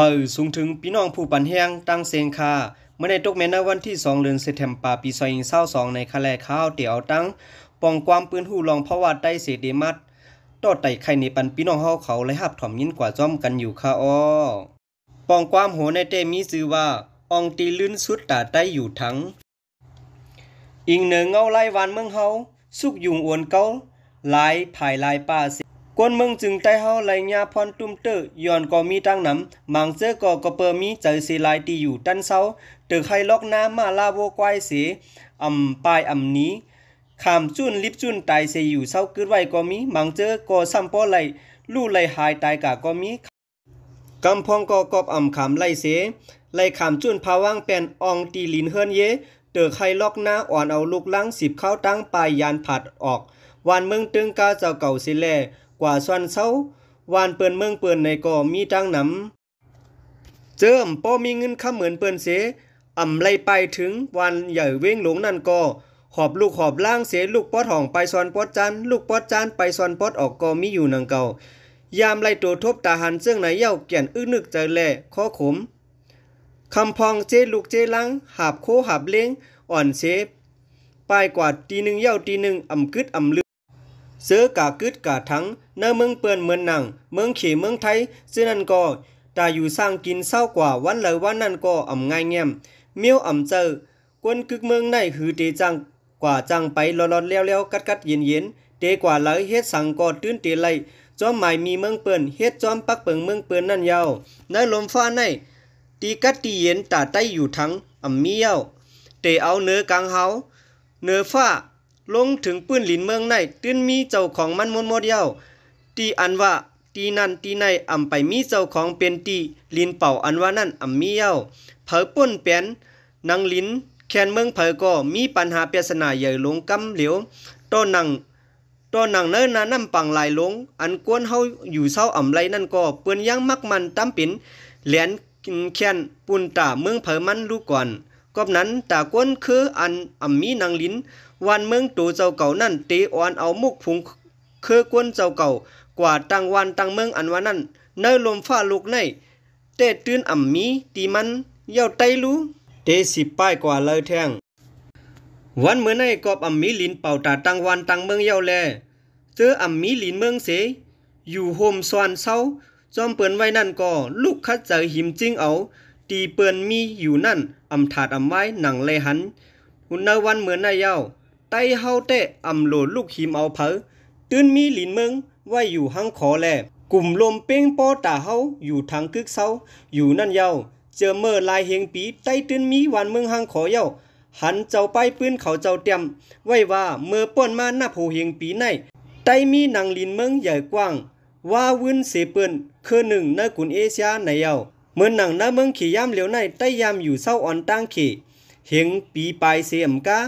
มื่อสูงถึงพี่น้องผู้ปันแห้งตั้งเซงคาเมื่อในตกเมนวันที่ 2เดือนเซตมปาปีซอยเศร้าสองในคาแลข้าวเตี่ยวตั้งปองความปืนหูลองเพราะว่าได้เสดมัดต่อไตไข่ในปันพี่น้องเฮาเขาและหับถ่อมยินกว่าจอมกันอยู่ค่ะอ้อปองความโหในเตมีซื้อว่าอองตีลื่นสุดตาใต้อยู่ทั้งอิงเหนือเงาไล่วานเมืองเฮาสุกยุงอวนเกาหลายภายลายป่ากวนเมืองจึงไต้เฮาไหลยาพรตุ้มเตอร์ย้อนก็มีตั้งน้ำมังเจื้อก็กระเปอมีใจสีลายตีอยู่ตันเซาเตึกไฮล็อกน้ำมาลาโวควายเสอำปลายอำนี้ขามจุนลิบจุ้นตายเสอยู่เศร้าเกิดไว้ก็มีมังเจอก็ซ้ำป้อไหลลู่ไหลหายตายกะก็มีกำพองก็กอบอ่ำขามไหลเสไหลขามจุนพาว่างแป่นอองตีลินเฮินเยเตอไฮล็อกหน้าอ่อนเอาลูกลังสิบเข้าตั้งปลายยานผัดออก วันเมืองตึงกาเจ้าเก่าสิแลกว่าซ่วนเศร้าวานเปิ่นเมืองเปิ่นในก็มีจังนำเจิมป้อมีเงินค่าเหมือนเปิ่นเสอำไลไปถึงวันใหญ่เว้งหลงนั่นก็หอบลูกหอบล่างเสลูกปอดห่องไปซอนปอดจันลูกปอดจันไปซอนปอดออกก็มีอยู่นังเก่า ยามไล่ตัวทบตาหันเซื่งไหนเย่าเกี่ยนอึนึกใจแล่ข้อขมคำพองเจลูกเจลังหาบโคหาบเล้งอ่อนเซปายกว่าตีหนึ่งเย่าตีหนึ่งอ่ำกึดอ่ำลือเสือกากึดกาทั้งเนื้อเมืองเปื่อนเมืองหนังเมืองเขี่เมืองไทยซึ่งนั่นก็แต่อยู่สร้างกินเศร้ากว่าวันเลยวันนั่นก็อ่ำง่ายเงี่ยมเมี้ยวอ่ำเจอกวนกึกเมืองในหือเตจัง กว่าจังไปรอดๆเลี้ยวๆกัดๆเย็นๆเตกว่าเลยเฮ็ดสังกอดตื้นเตไลจอมหมายมีเมืองเปื่อนเฮ็ดจอมปักเปิงเมืองเปื่อนนั่นยาวในลมฟ้าในตีกัดตีเย็นตาใต้อยู่ทั้งอ่ำเมี้ยว เตเอาเนื้อกลางเฮาเนื้อฟ้าลงถึงปื้นหลินเมืองในตื้นมีเจ้าของมันมนหมดเย้าตีอันว่าตีนันตีในอ่ำไป มีเจ้าของเป็นตีลินเป่าอันว่านั่นอ่ำมีเย้าเผอป่นเปนนางลินแคนเมืองเผอก็มีปัญหาเปียสนาใหญ่ลงกำเหลียวต้นนางต้นนังเนินนานำปังหลายลง อันกวนเฮาอยู่เศร้าอ่ำไรนั่นก็เปื้อนยังมักมันตั้มปินแหลนแค้นปุ่นตาเมืองเผอมันรู้ก่อนกอบนั้นตากวนคืออันอัมมีนางลินวันเมืองตูเจ้าเก่านั่น เตีอ่อนเอามุกผงคือกวนเจ้าเก่า กว่าต่างวันต่างเมืองอันว่านั่นเนลมฟ้าลุกในเตตื่นอ่ำมีตีมันเย้าไตรู้เตสิป้ายกว่าเลยแทง วันเมื่อในกอบอ่ำมีลินเป่าตาต่างวันต่างเมืองเย้าแลเจออ่ำมีลินเมืองเส อยู่โฮมซอนเศร้าจอมเปินไว้นั่นก็ลูกคัดใจหิมจริงเอาตีเปือนมีอยู่นั่นอำถาดอำไว้หนังเลหัน หุนวันเหมือนนายเย้าไต้เฮาเตะอำโหลดลูกหิมเอาเผอตื้นมีหลินเมืองไว้อยู่ห้างขอแลกลุ่มลมเป้งปอตาเฮาอยู่ทางกึกเซาอยู่นั่นเย้าเจอเมื่อลายเฮงปีไต้ตื้นมีวันเมืองห้างขอเย้าหันเจ้าไปปืนเขาเจ้าเตรียมไว้ว่าเมื่อป้อนมาหน้าผูเฮงปีในไต้มีหนังลินเมืองใหญ่กว้างว่าวุ้นเสเปื้นคือหนึ่งในกุนเอเชียในเย้าเมื่อหนังน้าเมืองขี่ยามเหลียวในใต้ยามอยู่เศร้าอ่อนตั้งขี่เหงปีปลายเสียมกา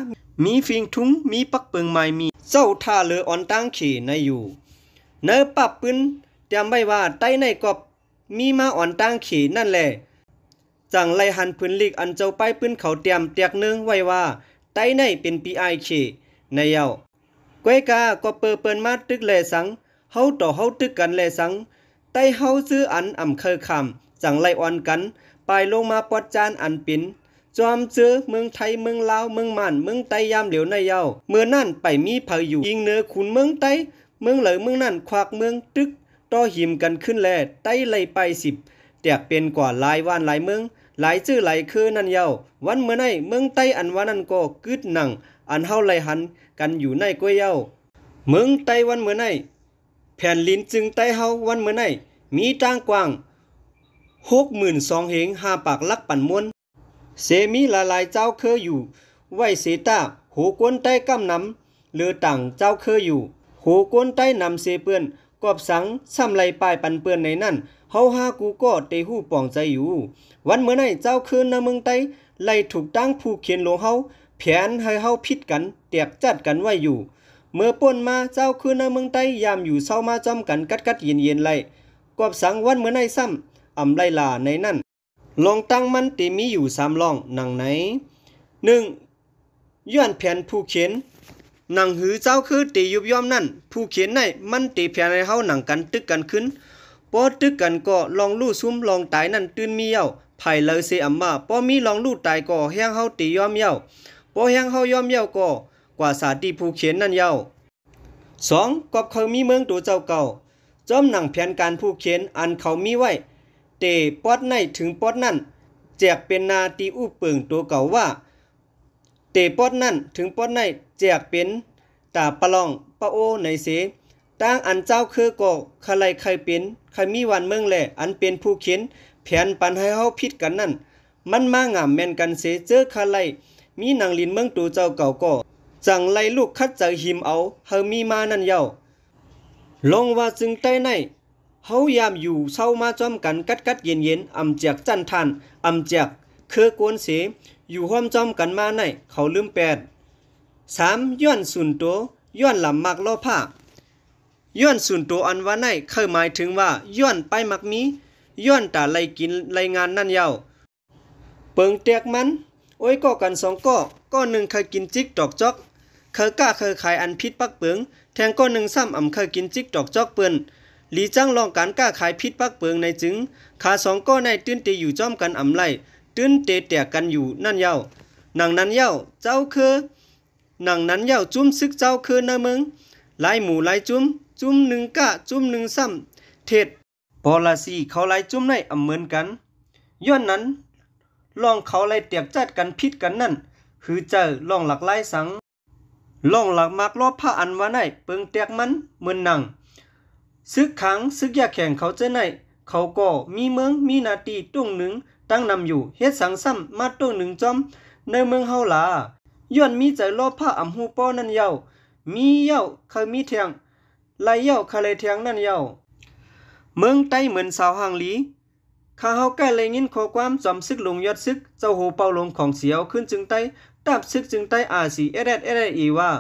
มีฟิงทุ้งมีปักเปิงไม้มีเศร้าท่าเลออ่อนตั้งขี่ในอยู่เนื้อปับปืนจำไว้ว่าใต้ในกอบมีมาอ่อนตั้งขี่นั่นแหละจังไรหันพื้นลีกอันเจ้าไปปืนเขาเตรียมเตียกนึ่งไว้ว่าไต้ในเป็นปีไอขี่ในเยาก้อยกาก็เปิเปิ้นมาตึกแลสังเฮาต่อเฮาตึกกันแลสังไต้เฮาซื้ออันอ่ำเคยคำจังไลอ่อนกัน ไปลงมาปอดจานอันปินจอมเจือเมืองไทยเมืองลาวเมืองม่านเมืองไตยามเหลียวในเยาเมื่อนั่นไปมีภัยอยู่ยิงเนื้อขุนเมืองไต้ เมืองเหลือเมืองนั่นควักเมือง ตึกต่อหิมกันขึ้นแลไต้ไลไปสิบแตกเป็นกว่าหลายว่านหลายเมือง หลายชื่อหลายคือนั่นเยาวันเมื่อในเมืองไต้อันวันนั่นก็กึดหนังอันเฮาไลหัน กันอยู่ในก้วยเยาเมืองไต้วันเมื่อในแผ่นลินจึงไต้เฮาวันเมื่อในมีจ้างกว้างหกหมื่นสองเฮงห้าปากลักปั่นม้วนเสมีหลายเจ้าเคยอยู่ ไหวเสตาหูกวนใต้กำน้ำเลือต่างเจ้าเคยอยู่หูกวนใต้นำเสเปื้อน กอบสัง ซ้ำไรปลายปันเปื้อนในนั่นเฮาห้ากูก็เตหู้ป่องใจอยู่ วันเมื่อไหนเจ้าคืนในเมืองใต้ไล่ถูกตั้งผู้เขียนหลวงเฮาแผนให้เฮาพิดกัน เตบจัดกันไว้อยู่ เมื่อป่นมาเจ้าคืนในเมืองใต้ ยามอยู่เศร้ามาจอมกันกัดกัดเย็นเย็นไล่กอบสังวันเมื่อไหนซ้ำอำไลลาในนั่น ลองตั้งมันตีมีอยู่สามลองหนังไหนหนึ่งย้อนแผนผู้เขียนหนังหือเจ้าคือตียุบย่อมนั่น ผู้เขียนในมันตีแผนในเฮาหนังกันตึกกันขึ้นปอตึกกันก็ลองลู่ซุ่มลองตายนั่นตื่นมีเย้าภายเลยเสอำมาปอมีลองลู่ตายก็แห้งเฮาตีย่อมเย้าปอแห้งเฮาย่อมเย้าก็กว่าสาตีผู้เขียนนั่นเย้าสองกอบเขามีเมืองตัวเจ้าเก่า จอมหนังแผนการผู้เขียนอันเขามีไว้เตปอดในถึงปอดนั่นแจกเป็นนาตีอู้เปิงตัวเก่าว่าเตปอดนั่นถึงปอดใน แจกเป็นตาปะลองปะโอในเสตั้งอันเจ้าคือก็ใครใครเป็นใครมีวันเมืองแหละอันเป็นผู้เขียนแผนปันให้เขาพิดกันนั่น มันมางามแมนกันเสเจอใครมีนางลินเมืองตัวเจ้าเก่าก็จังไรลูกคัดจากหิมเอาเฮามีมานั่นเย้าลงว่าจึงใต้ในเฮายามอยู่เศร้ามาจอมกันกัดกัดเย็นเย็นอำแจกจันทันอำแจกเครือกวนเสอยู่ห้อมจอมกันมาในเขาลืมแปดสามย้อนสุนโตย้อนหลำมักล่อผ้าย้อนสุนโตอันว่าในเคยหมายถึงว่าย้อนไปมักมีย้อนตาไลกินไลงานนั่นเยาเปิงแตกมันโอ้ยก็กันสองก็ก็หนึ่งเคยกินจิกดอกจอกเคยกล้าเคยขายอันพิษปักเปิงแทงก็หนึ่งซ้ำอ่ำเคยกินจิกดอกจอกเปิ้นหลีจ้างลองการกล้าขายพิษปักเปิงในจึงขาสองก็ในตื้นเตอยู่จอมกันอ่ำไล่ตื้นเตแตกกันอยู่นั่นเย้าหนังนั้นเย้าเจ้าคือหนังนั้นเย้าจุ้มซึกเจ้าคือนเมืองไลยหมูไลยจุ้มจุ้มหนึ่งกะจุ้มหนึ่งซ้ำเทศปอลาซีเขาไล่จุ้มในอ่ำเหมือนกันย้อนนั้น ลองเขาไล่เตียกจัดกันพิษกันนั่นคือเจอลองหลักไล่สัง ลองหลักมากรอบผ้าอันว่าในเปิงเตียกมันเหมือนหนังซึกขังซึกยากแข่งเขาเจ้ไหนเขาก็มีเมืองมีนาตีต้งหนึ่งตั้งนำอยู่เฮ็ดสังซ้ำมาต้งหนึ่งจอม ในเมืองเฮาลาย้อนมีใจรอบผ้าอ่ำหูป้อนั่นเย้ามีเย้าเคยมีเทียงไลเย้าเคยเลเทียงนั่นเย้าเมืองใต้เหมือนสาวหางลีข้าเฮาใกล้เลยยินขอความจอมซึกลงยอดซึกเจ้าหูเป่าลงของเสียวขึ้นจึงใต้ตับซึกจึงใต้อาสีเอเดเอเดอีว่า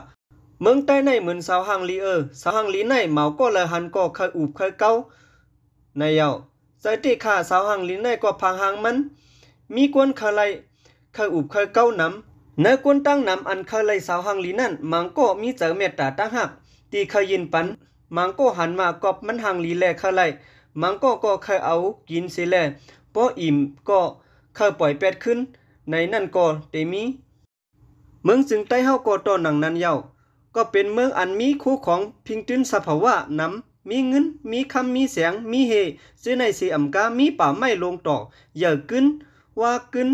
เมืองใต้ในเหมือนสาวหางลีเออสาวหางลีในเหมาก็เลยหันกอเคยอูบเคยเก้าในเยาใจที่ข้าสาวหางลีในก็พังหางมัน มีกวนเคยไลเคยอูบเคยเก้าน้ำเนื้อกวนตั้งน้ำอันเคยไลสาวหางลีนั่นมังก็มีเจอเมตตาตั้งหักตีเคยยินปันมังก็หันมากอบมันหางลีแลเคยไลมังก็ก็เคยเอากินเสียแลเพราะอิ่มก็เคยปล่อยแปดขึ้นในนั่นก็เตมี เมืองจึงใต้เฮาก็ต่อหนังนั้นเยา้าก็เป็นเมืองอันมีคู่ของพิงตินสภาวะนำมีเงินมีคำมีเสียงมีเฮซื้อในสีอ่ำกา มีป่าไม่ลงต่อเย่ากึนว่ากึน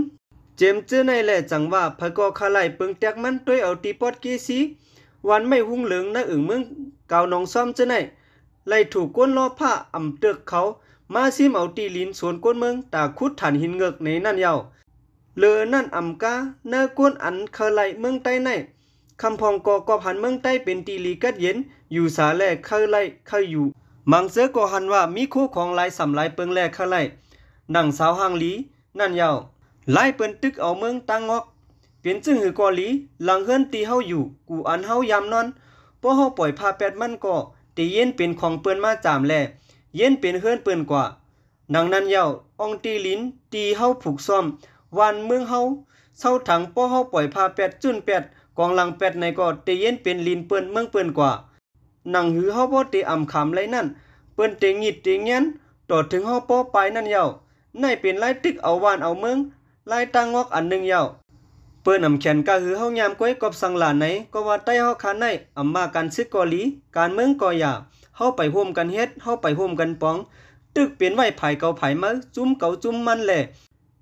เจมเ้อในแหละจังว่าพะกอคาไลเปิงแตกมันด้วยเอาตีปอดกีซี วันไม่หุ้งเหลืองนะอึ่งเมืองเกาหนองซ้อมเ้อในไล่ถูกก้นล้อผ้าอ่ำเตือกเขา มาซิมเอาตีลินสวนก้นเมืองตาคุดฐานหินเงือกในนั่นยาวเลอนั่นอ่ำกาเนื้อก้นอันเคยไหลเมืองใต้ในคำพองกอกอบหันเมืองใต้เป็นตีลีกัดเย็นอยู่สาแลเข้าไล่เข้าอยู่มังเสือกอหันว่ามีคู่ของลายสำลายเปิงแลเข้าไล่นังสาวหางลีนั่นยาวไล่เปินตึกเอาเมืองตั้งงอกเปลี่ยนจึงหือกอลีหลังเฮิรนตีเฮาอยู่กูอันเฮายามนอนพอเฮาปล่อยพาแปดมันก่อตีเย็นเป็นของเปินมาจามแลเย็นเป็นเฮิรนเปินกว่าหนังนั้นยาวองตีลินตีเฮาผูกซ่อมวันเมืองเฮาเศร้าถังป้อเฮาปล่อยพาแปดจุนแปดกองลังแปดในก็เตเย็นเป็นลินเปิ้นเมืองเปิ้นกว่าหนังหือเฮาบ่เตอำคำไรนั่น เปิ้นเตงิดเตงยันต่อถึงเฮาป้อไปนั่นยาวในเป็นไล่ตึกเอาวานเอาเมืองไล่ตั้งงอกอันนึงยาว เปิ้นอำแขนก็หือเฮายามก้อยกอบสังหลานไหนก็ว่าใต้เฮาคันในอำมากันซึกกอลี การเมืองก็อย่าเฮาไปร่วมกันเฮ็ดเฮาไปร่วมกันปองตึกเปลี่ยนไว้ไผเก่าไผมาจุ้มเก่าจุ้มมันแหละ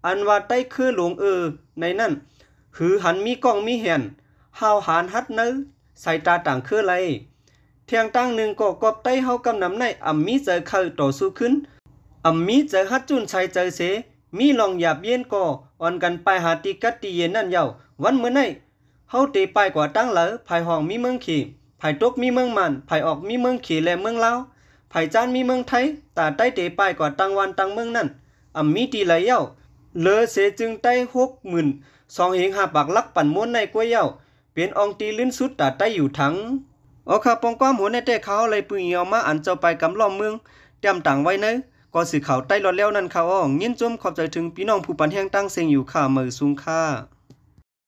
อันว่าใต้คือหลวงเออในนั่นหือหันมีกล้องมีแหนเฮาหานฮัดนึส่ตาต่างคือไรเทียงตั้งหนึ่งก็กอบไต้เฮากำนำในอัมมีเจอเข้าต่อสู้ขึ้นอัมมีเจอฮัดจุนใส่เจอเส มีลองหยาบเย็นก็อ่อนกันไปหาตีกัดตีเย็นนั่นเยาวันเมื่อไนเฮาตีไปกว่าตั้งเหลอภายห้องมีเมืองขี่ภายตกมีเมืองมันภายออกมีเมืองขี่และเมืองเล้าภายจานมีเมืองไทยแต่ใต้เตไปกว่าตั้งวันตั้งเมืองนั่นอัมมีตีไหลเย้าเลอเสจึงใต้หกหมื่นสองเหงหาปากลักปั่นม้วนในกล้วยเย้าเป็นองตีลิ้นสุดตาไต้อยู่ทั้งออค่ะปองความหัวในแต่เขาเลยปุยยอมาอันเจ้าไปกำล้อมเมืองเตรียมต่างไว้เนอะก็สื่อขาวใต้รอดแล้วนั่นเขาอ่องยินจมขอบใจถึงพี่น้องผู้ปันแห่งตั้งเซียงอยู่ข่ามือสูงค่า